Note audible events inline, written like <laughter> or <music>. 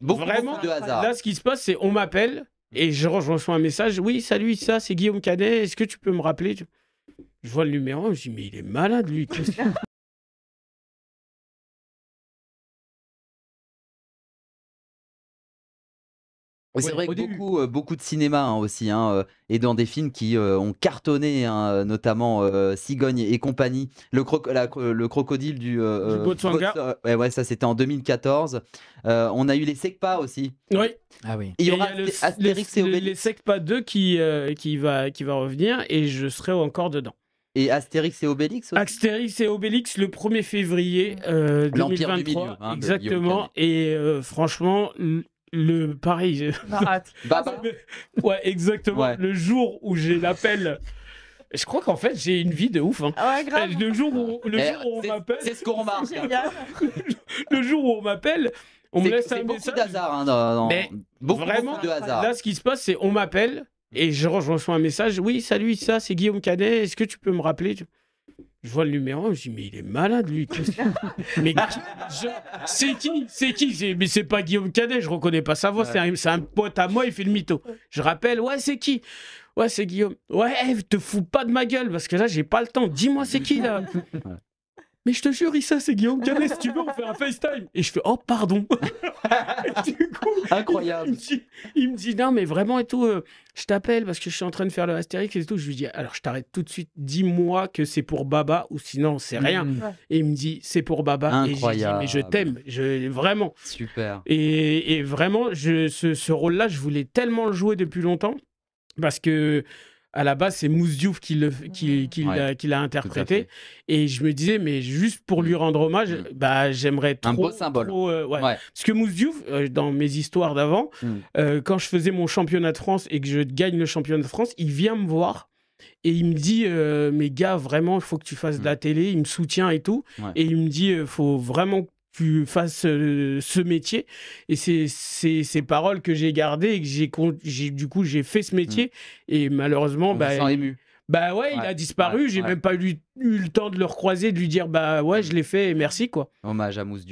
Vraiment, Là, ce qui se passe, c'est on m'appelle et je, reçois un message. Oui, salut, ça, c'est Guillaume Canet. Est-ce que tu peux me rappeler je... vois le numéro, je me dis, mais il est malade, lui. <laughs> <laughs> c'est vrai beaucoup, euh, beaucoup de cinéma hein, aussi, hein, euh, et dans des films qui euh, ont cartonné, hein, notamment Cigogne et compagnie, le, le crocodile du... du Botswana. Ouais, ça c'était en 2014. on a eu les Secpa aussi. Oui. Ah oui. Il y aura Astérix le, Les Secpa 2 qui, qui, va, qui va revenir, et je serai encore dedans. Et Astérix et Obélix Astérix et Obélix le 1er février 2023. Du exactement. Et franchement, le pareil. <laughs> Bah, bah. <laughs> ouais, exactement. Le jour où j'ai l'appel. Je crois qu'en fait, j'ai une vie de ouf. Hein. Ah le jour où, eh, on m'appelle. C'est ce qu'on remarque. <laughs> le jour où on m'appelle, on me laisse un beaucoup message. Hasard, hein, Mais vraiment, de hasard. Là, ce qui se passe, c'est on m'appelle et je reçois un message. Oui, salut, ça, c'est Guillaume Canet. Est-ce que tu peux me rappeler je vois le numéro, je dis, mais il est malade, lui. <laughs> mais ah. c'est qui C'est qui Mais c'est pas Guillaume Cadet, je reconnais pas sa voix. C'est un... pote à moi, il fait le mytho. Je rappelle, ouais, c'est qui Ouais, c'est Guillaume. Ouais, eh, te fous pas de ma gueule, parce que là, j'ai pas le temps. Dis-moi, c'est qui, là Mais je te jure, ça c'est Guillaume Cadet Si tu veux, on fait un FaceTime. Et je fais, oh, pardon. <laughs> du coup, <laughs> Incroyable. Il me, dit, non, mais vraiment et tout, euh, je t'appelle parce que je suis en train de faire le Astérix et tout. Je lui dis, alors je t'arrête tout de suite, dis-moi que c'est pour Baba ou sinon c'est rien. Mm-hmm. Et il me dit, c'est pour Baba. Incroyable. Et je mais je t'aime, je, vraiment. Super. Et, vraiment, je, ce, ce rôle-là, je voulais tellement le jouer depuis longtemps parce que à la base, c'est Mousse qui l'a interprété. Et je me disais, mais juste pour lui mm. rendre hommage, mm. bah, j'aimerais trop. Un beau symbole. Trop, euh, Parce que Mousse euh, dans mes histoires d'avant, mm. euh, quand je faisais mon championnat de France et que je gagne le championnat de France, il vient me voir. Et il me dit, mais gars, vraiment, il faut que tu fasses de la télé. Il me soutient et tout. Et il me dit, faut vraiment fasse euh, ce métier. Et c'est ces paroles que j'ai gardées et que j'ai, du coup j'ai fait ce mm. métier. Et malheureusement, bah, bah ouais, il a disparu. j'ai même pas eu, le temps de le recroiser, de lui dire bah ouais, je l'ai fait et merci quoi. Hommage à Mousse